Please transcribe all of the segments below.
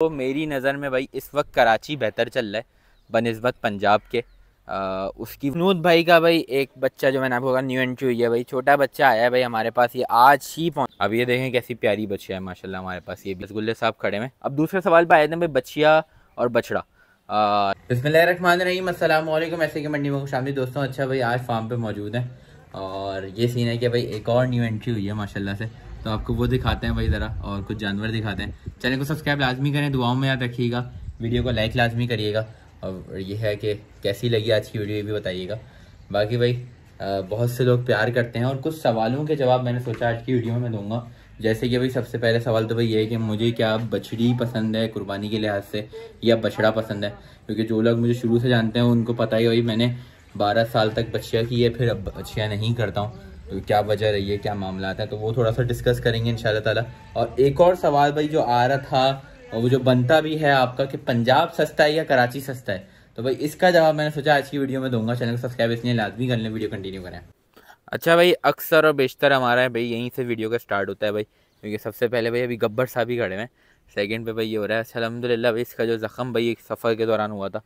तो मेरी नज़र में भाई इस वक्त कराची बेहतर चल रहा है बनस्बत पंजाब के आ, उसकी विनोद भाई का भाई एक बच्चा जो मैंने आपको कहा न्यू एंट्री हुई है भाई छोटा बच्चा आया है भाई हमारे पास ये आज ही पहुँच अब ये देखें कैसी प्यारी बच्चिया है माशाल्लाह हमारे पास ये रसगुल्ले साहब खड़े में अब दूसरे सवाल पे आए थे भाई बच्चिया और बछड़ा रही अल्लाम ऐसे की मंडी में खुश आमदी दोस्तों अच्छा भाई आज फार्म पर मौजूद हैं और ये सीन है कि भाई एक और न्यू एंट्री हुई है माशाला से तो आपको वो दिखाते हैं भाई ज़रा और कुछ जानवर दिखाते हैं चैनल को सब्सक्राइब लाजमी करें दुआओं में याद रखिएगा वीडियो को लाइक लाजमी करिएगा और ये है कि कैसी लगी आज की वीडियो ये भी बताइएगा बाकी भाई बहुत से लोग प्यार करते हैं और कुछ सवालों के जवाब मैंने सोचा आज की वीडियो में दूंगा जैसे कि भाई सबसे पहले सवाल तो भाई ये है कि मुझे क्या बछड़ी पसंद है कुर्बानी के लिहाज से या बछड़ा पसंद है क्योंकि जो लोग मुझे शुरू से जानते हैं उनको पता ही भाई मैंने बारह साल तक बछिया की है फिर अब बछिया नहीं करता हूँ तो क्या वजह रही है क्या मामला है तो वो थोड़ा सा डिस्कस करेंगे इन ताला और एक और सवाल भाई जो आ रहा था और वो जो बनता भी है आपका कि पंजाब सस्ता है या कराची सस्ता है तो भाई इसका जवाब मैंने सोचा आज की वीडियो में दूंगा चैनल को सब्सक्राइब इसलिए लाजमी कर लें वीडियो कंटिन्यू करें अच्छा भाई अक्सर और बेशतर हमारा है भाई यहीं से वीडियो का स्टार्ट होता है भाई क्योंकि सबसे पहले भाई अभी गब्बर साहब ही खड़े हैं सेकेंड पे भाई ये हो रहा है अच्छा अलहमदिल्ला भाई इसका जो ज़ख़म भाई एक सफ़र के दौरान हुआ था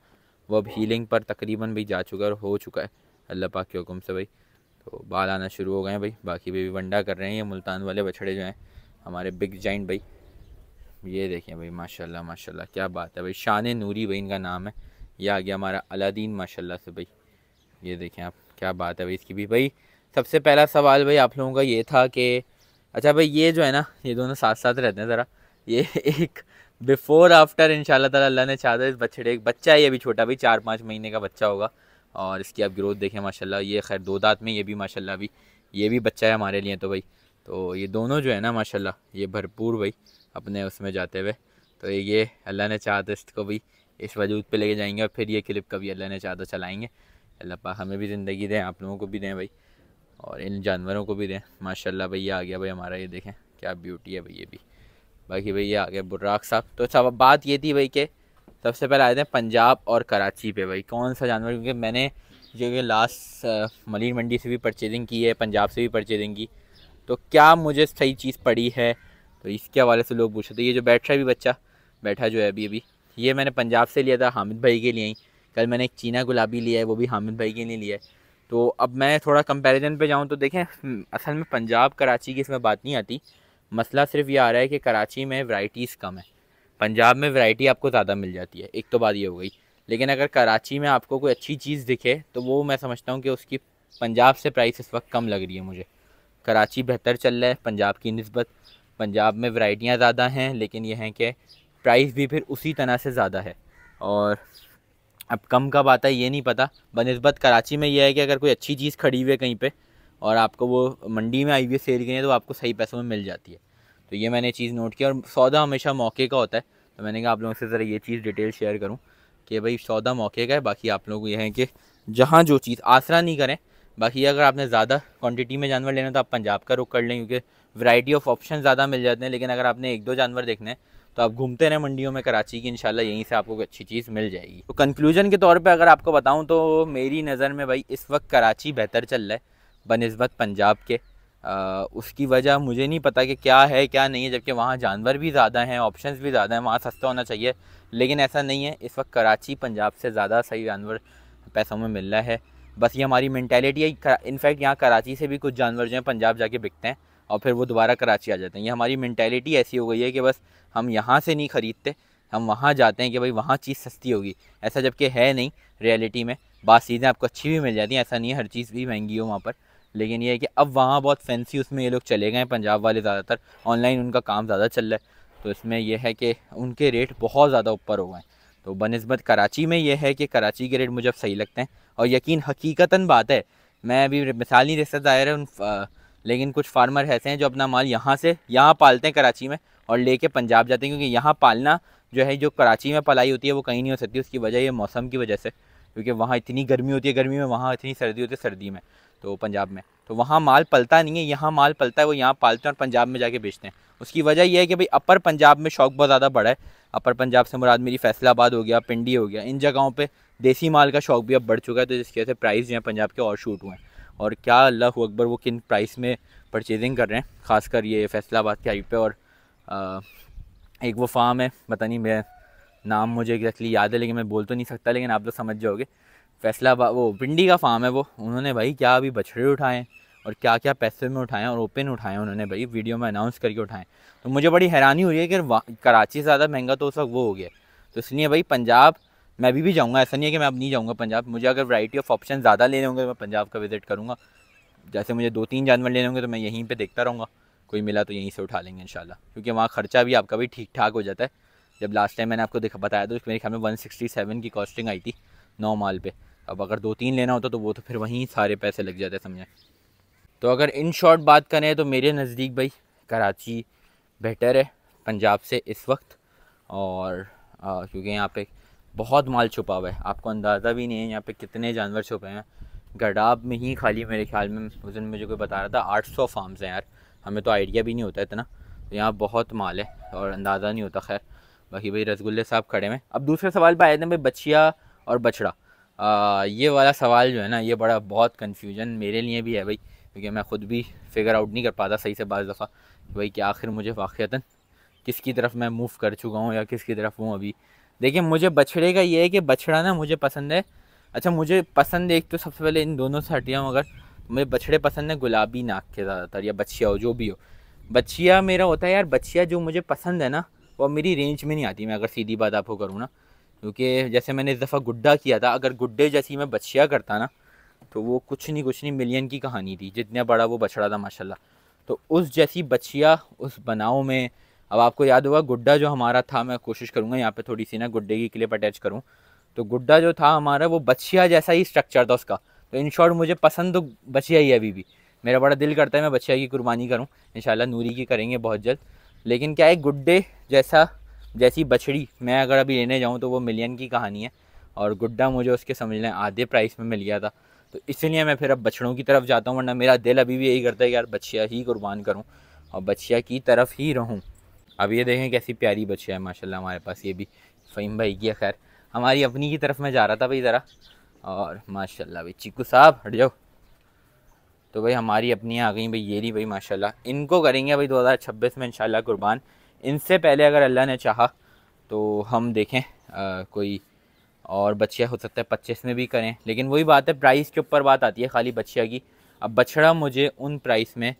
वो अब हीलिंग पर तकरीबन भाई जा चुका है और हो चुका है अल्लाह पाक के हुक्म से भाई तो बाल आना शुरू हो गए हैं भाई बाकी भी वंडा कर रहे हैं ये मुल्तान वाले बछड़े जो हैं हमारे बिग जाइंट भाई ये देखें भाई माशाल्लाह माशाल्लाह क्या बात है भाई शान नूरी भाई इनका नाम है ये आ गया हमारा अलादीन माशाल्लाह से भाई ये देखें आप क्या बात है भाई इसकी भी भाई सबसे पहला सवाल भाई आप लोगों का ये था कि अच्छा भाई ये जो है ना ये दोनों साथ साथ रहते हैं ज़रा ये एक बिफ़ोर आफ्टर इन शाह अल्लाह ने चाहता इस बछड़े एक बच्चा है ये भी छोटा भाई चार पाँच महीने का बच्चा होगा और इसकी आप ग्रोथ देखें माशाल्लाह ये खैर दो दांत में ये भी माशाल्लाह अभी ये भी बच्चा है हमारे लिए तो भाई तो ये दोनों जो है ना माशाल्लाह ये भरपूर भाई अपने उसमें जाते हुए तो ये अल्लाह ने चाह तो इसको भी इस वजूद पे लेके जाएंगे और फिर ये क्लिप कभी अल्लाह ने चाह तो चलाएँगे अल्लाह पा हमें भी ज़िंदगी दें आप लोगों को भी दें भाई और इन जानवरों को भी दें माशाल्लाह भाई ये आ गया भाई हमारा ये देखें क्या ब्यूटी है भाई ये भी बाकी भाई ये आ गया बुर्राक साहब तो अच्छा बात ये थी भाई कि सबसे पहले आए थे पंजाब और कराची पे भाई कौन सा जानवर क्योंकि मैंने जो कि लास्ट uh, मलिन मंडी से भी परचेजिंग की है पंजाब से भी परचेजिंग की तो क्या मुझे सही चीज़ पड़ी है तो इसके हवाले से लोग पूछ रहे थे ये जो बैठ रहा है अभी बच्चा बैठा जो है अभी अभी ये मैंने पंजाब से लिया था हामिद भाई के लिए ही कल मैंने एक चीना गुलाबी लिया है वो भी हामिद भाई के लिए लिया है तो अब मैं थोड़ा कंपैरिजन पे जाऊँ तो देखें हम्म, असल में पंजाब कराची की इसमें बात नहीं आती मसला सिर्फ ये आ रहा है कि कराची में वैरायटीज़ कम है पंजाब में वैरायटी आपको ज़्यादा मिल जाती है एक तो बात ये हो गई लेकिन अगर कराची में आपको कोई अच्छी चीज़ दिखे तो वो मैं समझता हूँ कि उसकी पंजाब से प्राइस इस वक्त कम लग रही है मुझे कराची बेहतर चल रहा है पंजाब की नस्बत पंजाब में वैरायटियाँ ज़्यादा हैं लेकिन यह हैं कि प्राइस भी फिर उसी तरह से ज़्यादा है और अब कम कब आता है ये नहीं पता बनस्बत कराची में यह है कि अगर कोई अच्छी चीज़ खड़ी हुई है कहीं पर और आपको वो मंडी में आई हुई सेल के लिए तो आपको सही पैसों में मिल जाती है तो ये मैंने चीज़ नोट की और सौदा हमेशा मौके का होता है तो मैंने कहा आप लोगों से ज़रा ये चीज़ डिटेल शेयर करूँ कि भाई सौदा मौके का है बाकी आप लोग ये हैं कि जहाँ जो चीज़ आसरा नहीं करें बाकी अगर आपने ज़्यादा क्वान्टिटी में जानवर लेना तो आप पंजाब का रुख कर लें क्योंकि वैरायटी ऑफ ऑप्शन ज़्यादा मिल जाते हैं लेकिन अगर आपने एक दो जानवर देखने हैं तो आप घूमते रहें मंडियों में कराची की इंशाल्लाह यहीं से आपको अच्छी चीज़ मिल जाएगी तो कंक्लूजन के तौर पे अगर आपको बताऊं तो मेरी नज़र में भाई इस वक्त कराची बेहतर चल रहा है बनस्बत पंजाब के उसकी वजह मुझे नहीं पता कि क्या है क्या नहीं है जबकि वहाँ जानवर भी ज़्यादा हैं ऑप्शंस भी ज़्यादा हैं वहाँ सस्ता होना चाहिए लेकिन ऐसा नहीं है इस वक्त कराची पंजाब से ज़्यादा सही जानवर पैसों में मिल रहा है बस ये हमारी मैंटेलिटी है इनफैक्ट यहाँ कराची से भी कुछ जानवर जो हैं पंजाब जाके बिकते हैं और फिर वो दोबारा कराची आ जाते हैं ये हमारी मैंटेलिटी ऐसी हो गई है कि बस हम यहाँ से नहीं ख़रीदते हम वहाँ जाते हैं कि भाई वहाँ चीज़ सस्ती होगी ऐसा जबकि है नहीं रियलिटी में बात चीज़ें आपको अच्छी भी मिल जाती हैं ऐसा नहीं है हर चीज़ भी महंगी हो वहाँ पर लेकिन ये है कि अब वहाँ बहुत फैंसी उसमें ये लोग चले गए पंजाब वाले ज़्यादातर ऑनलाइन उनका काम ज़्यादा चल रहा है तो इसमें यह है कि उनके रेट बहुत ज़्यादा ऊपर हो गए तो बनस्बत कराची में यह है कि कराची के रेट मुझे अब सही लगते हैं और यकीन हकीकता बात है मैं अभी मिसाल नहीं दे सकता ज़ाहिर है उन लेकिन कुछ फार्मर ऐसे हैं जो अपना माल यहाँ से यहाँ पालते हैं कराची में और लेके पंजाब जाते हैं क्योंकि यहाँ पालना जो है जो कराची में पलाई होती है वो कहीं नहीं हो सकती उसकी वजह ये मौसम की वजह से क्योंकि वहाँ इतनी गर्मी होती है गर्मी में वहाँ इतनी सर्दी होती है सर्दी में तो पंजाब में तो वहाँ माल पलता नहीं है यहाँ माल पलता है वो यहाँ पालते हैं और पंजाब में जाके बेचते हैं उसकी वजह यह है कि भाई अपर पंजाब में शौक बहुत ज़्यादा बढ़ा है अपर पंजाब से मुराद मेरी फैसलाबाद हो गया पिंडी हो गया इन जगहों पर देसी माल का शौक भी अब बढ़ चुका है तो जिसकी वजह से प्राइस जो है पंजाब के और शूट हुए हैं और क्या अल्लाह अकबर वो किन प्राइस में परचेजिंग कर रहे हैं खासकर ये फैसलाबाद के हाइट पे और आ, एक वो फार्म है पता नहीं मैं नाम मुझे एग्जैक्टली याद है लेकिन मैं बोल तो नहीं सकता लेकिन आप लोग समझ जाओगे फैसला वो पिंडी का फार्म है वो उन्होंने भाई क्या अभी बछड़े उठाएँ और क्या क्या पैसे में उठाए और ओपन उठाए उन्होंने भाई वीडियो में अनाउंस करके उठाए तो मुझे बड़ी हैरानी हुई है कि कराची से ज़्यादा महंगा तो उस वक्त वो हो गया तो इसलिए भाई पंजाब मैं अभी भी जाऊँगा ऐसा नहीं है कि मैं अब नहीं जाऊँगा पंजाब मुझे अगर वैराइटी ऑफ ऑप्शन ज़्यादा लेने होंगे तो मैं पंजाब का विज़िट करूँगा जैसे मुझे दो तीन जानवर लेने होंगे तो मैं यहीं पर देखता रहूँगा कोई मिला तो यहीं से उठा लेंगे इंशाल्लाह क्योंकि वहाँ खर्चा भी आपका भी ठीक ठाक हो जाता है जब लास्ट टाइम मैंने आपको देखा बताया तो मेरे ख्याल में सेवन की कॉस्टिंग आई थी नौ माल पर अब अगर दो तीन लेना होता तो वो तो फिर वहीं सारे पैसे लग जाते समझें तो अगर इन शॉर्ट बात करें तो मेरे नज़दीक भाई कराची बेटर है पंजाब से इस वक्त और क्योंकि यहाँ पे बहुत माल छुपा हुआ है आपको अंदाज़ा भी नहीं है यहाँ पे कितने जानवर छुपे हैं गडाब में ही खाली मेरे ख्याल में उस दिन मुझे कोई बता रहा था 800 फार्म्स हैं यार हमें तो आइडिया भी नहीं होता इतना तो यहाँ बहुत माल है और अंदाज़ा नहीं होता खैर बाकी भाई रसगुल्ले साहब खड़े में अब दूसरे सवाल पर आए थे भाई बछिया और बछड़ा आ, ये वाला सवाल जो है ना ये बड़ा बहुत कन्फ्यूजन मेरे लिए भी है भाई क्योंकि मैं ख़ुद भी फिगर आउट नहीं कर पाता सही से बात दफ़ा भाई कि आखिर मुझे वाक़ता किसकी तरफ मैं मूव कर चुका हूँ या किसकी तरफ हूँ अभी देखिए मुझे बछड़े का ये है कि बछड़ा ना मुझे पसंद है अच्छा मुझे पसंद एक तो सबसे पहले इन दोनों से हटिया हूँ अगर तो मुझे बछड़े पसंद है गुलाबी नाक के ज़्यादातर या बछिया हो जो भी हो बछिया मेरा होता है यार बछिया जो मुझे पसंद है ना वो मेरी रेंज में नहीं आती मैं अगर सीधी बात आपको करूँ ना क्योंकि जैसे मैंने इस दफ़ा गुड्डा किया था अगर गुड्डे जैसी मैं बछिया करता ना तो वो कुछ नहीं कुछ नहीं मिलियन की कहानी थी जितना बड़ा वो बछड़ा था माशाल्लाह तो उस जैसी बछिया उस बनाव में अब आपको याद होगा गुड्डा जो हमारा था मैं कोशिश करूँगा यहाँ पर थोड़ी सी ना गुड्डे की क्लिप अटैच करूँ तो गुड्डा जो था हमारा वो बछिया जैसा ही स्ट्रक्चर था उसका तो इन शॉर्ट मुझे पसंद तो बछिया ही अभी भी मेरा बड़ा दिल करता है मैं बछिया की कुर्बानी करूँ इन नूरी की करेंगे बहुत जल्द लेकिन क्या है गुड्डे जैसा जैसी बछड़ी मैं अगर अभी लेने जाऊँ तो वो मिलियन की कहानी है और गुड्डा मुझे उसके समझ लें आधे प्राइस में मिल गया था तो इसलिए मैं फिर अब बछड़ों की तरफ जाता हूँ वरना मेरा दिल अभी भी यही करता है यार बछिया ही कुर्बान करूँ और बछिया की तरफ ही रहूँ अब ये देखें कैसी प्यारी बछिया है माशाल्लाह हमारे पास ये भी फ़हीम भाई की खैर हमारी अपनी की तरफ मैं जा रहा था भाई ज़रा और माशाल्लाह भाई चिकू साहब हट जाओ तो भाई हमारी अपनी आ गई भाई ये रही भाई माशाल्लाह इनको करेंगे भाई 2026 में इंशाल्लाह कुर्बान इनसे पहले अगर अल्लाह ने चाहा तो हम देखें आ, कोई और बच्चिया हो सकता है पच्चीस में भी करें लेकिन वही बात है प्राइस के ऊपर बात आती है खाली बच्चिया की अब बछड़ा मुझे उन प्राइस में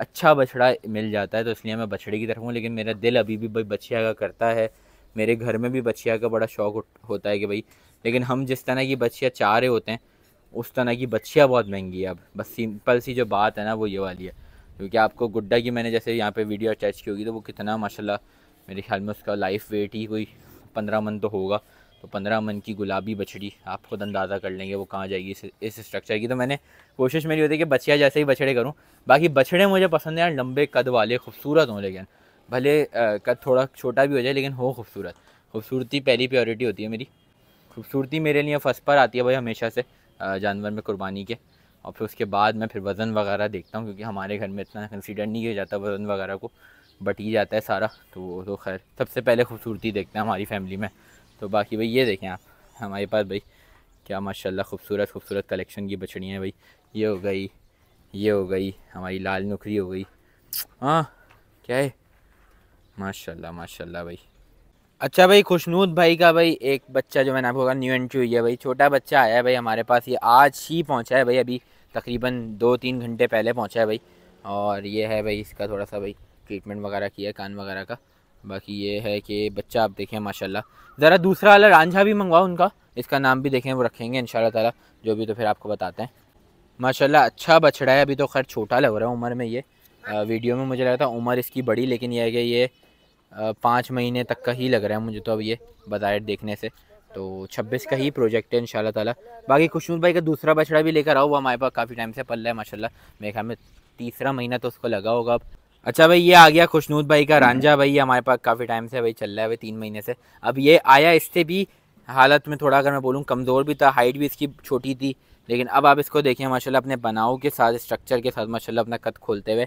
अच्छा बछड़ा मिल जाता है तो इसलिए मैं बछड़े की तरफ हूँ लेकिन मेरा दिल अभी भी भाई बछिया का करता है मेरे घर में भी बछिया का बड़ा शौक होता है कि भाई लेकिन हम जिस तरह की बछिया चाह रहे होते हैं उस तरह की बछिया बहुत महंगी है अब बस सिंपल सी जो बात है ना वो ये वाली है क्योंकि आपको गुड्डा की मैंने जैसे यहाँ पे वीडियो अटैच की होगी तो वो कितना माशाल्लाह मेरे ख्याल में उसका लाइफ वेट ही कोई पंद्रह मन तो होगा तो पंद्रह मन की गुलाबी बछड़ी आप खुद अंदाज़ा कर लेंगे वो कहाँ जाएगी इस स्ट्रक्चर की तो मैंने कोशिश मेरी होती है कि बछिया जैसे ही बछड़े करूँ बाकी बछड़े मुझे पसंद हैं लंबे कद वाले खूबसूरत हों लेकिन भले कद थोड़ा छोटा भी हो जाए लेकिन हो खूबसूरत खूबसूरती पहली प्योरिटी होती है मेरी खूबसूरती मेरे लिए फर्स्ट पर आती है भाई हमेशा से जानवर में कुर्बानी के और फिर उसके बाद मैं फिर वज़न वगैरह देखता हूँ क्योंकि हमारे घर में इतना कंसिडर नहीं किया जाता वज़न वगैरह को बट ही जाता है सारा तो वो तो खैर सबसे पहले खूबसूरती देखते हैं हमारी फैमिली में तो बाकी भाई ये देखें आप हमारे पास भाई क्या माशाल्लाह खूबसूरत खूबसूरत कलेक्शन की बछड़ियाँ हैं भाई ये हो गई ये हो गई हमारी लाल नुकरी हो गई हाँ क्या है माशाल्लाह माशाल्लाह भाई अच्छा भाई खुशनूद भाई का भाई एक बच्चा जो मैंने आपको कहा न्यू एंट्री हुई है भाई छोटा बच्चा आया है भाई हमारे पास ये आज ही पहुंचा है भाई अभी तकरीबन दो तीन घंटे पहले पहुँचा है भाई और ये है भाई इसका थोड़ा सा भाई ट्रीटमेंट वगैरह किया कान वगैरह का बाकी ये है कि बच्चा आप देखें माशाल्लाह ज़रा दूसरा वाला रांझा भी मंगवाओ उनका इसका नाम भी देखें वो रखेंगे इन ताला जो भी तो फिर आपको बताते हैं माशाला अच्छा बछड़ा है अभी तो खैर छोटा लग रहा है उम्र में ये आ, वीडियो में मुझे लगा था उम्र इसकी बड़ी लेकिन यह है कि ये पाँच महीने तक का ही लग रहा है मुझे तो अब ये बज़ाहिर देखने से तो 26 का ही प्रोजेक्ट है इन तला बाकी खुशनूर भाई का दूसरा बछड़ा भी लेकर आओ वो हमारे पास काफ़ी टाइम से पल रहा है माशाल्लाह मेरे ख्याल में तीसरा महीना तो उसको लगा होगा अब अच्छा भाई ये आ गया खुशनूद भाई का रांझा भाई हमारे पास काफ़ी टाइम से भाई चल रहा है भाई तीन महीने से अब ये आया इससे भी हालत में थोड़ा अगर मैं बोलूँ कमज़ोर भी था हाइट भी इसकी छोटी थी लेकिन अब आप इसको देखें माशाल्लाह अपने बनाओ के साथ स्ट्रक्चर के साथ माशाल्लाह अपना कद खोलते हुए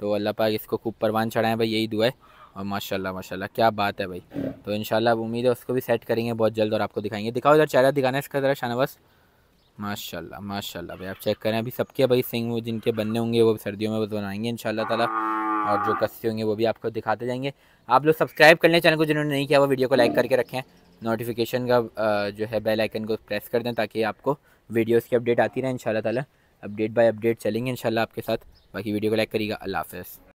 तो अल्लाह पाक इसको खूब परवान चढ़ाएं भाई यही दुआ है और माशाल्लाह माशाल्लाह क्या बात है भाई तो इन उम्मीद है उसको भी सेट करेंगे बहुत जल्द और आपको दिखाएंगे दिखाओ इधर चेहरा दिखाना इसका ज़रा शाहनवास माशाल्लाह माशाल्लाह भाई आप चेक करें अभी सबके भाई सिंग जिनके बनने होंगे वो सर्दियों में बनाएंगे इन तला और जो कस्से होंगे वो भी आपको दिखाते जाएंगे आप लोग सब्सक्राइब कर लें चैनल को जिन्होंने नहीं किया वो वीडियो को लाइक करके रखें नोटिफिकेशन का जो है बेल आइकन को प्रेस कर दें ताकि आपको वीडियोस की अपडेट आती रहे इन ताला अपडेट बाय अपडेट चलेंगे इन आपके साथ बाकी वीडियो को लाइक करिएगा अल्लाह हाफ़